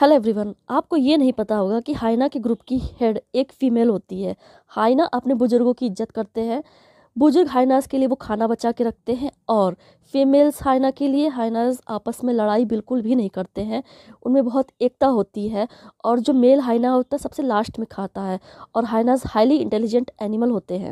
hello everyone आपको ये नहीं पता होगा कि हाइना के ग्रुप की हेड एक फ़ीमेल होती है हाइना अपने बुज़ुर्गों की इज्जत करते हैं बुज़ुर्ग हाइनास के लिए वो खाना बचा के रखते हैं और फीमेल्स हाइना के लिए हाइनास आपस में लड़ाई बिल्कुल भी नहीं करते हैं उनमें बहुत एकता होती है और जो मेल हाइना होता है सबसे लास्ट में खाता है और हाइनास हाईली इंटेलिजेंट एनिमल होते हैं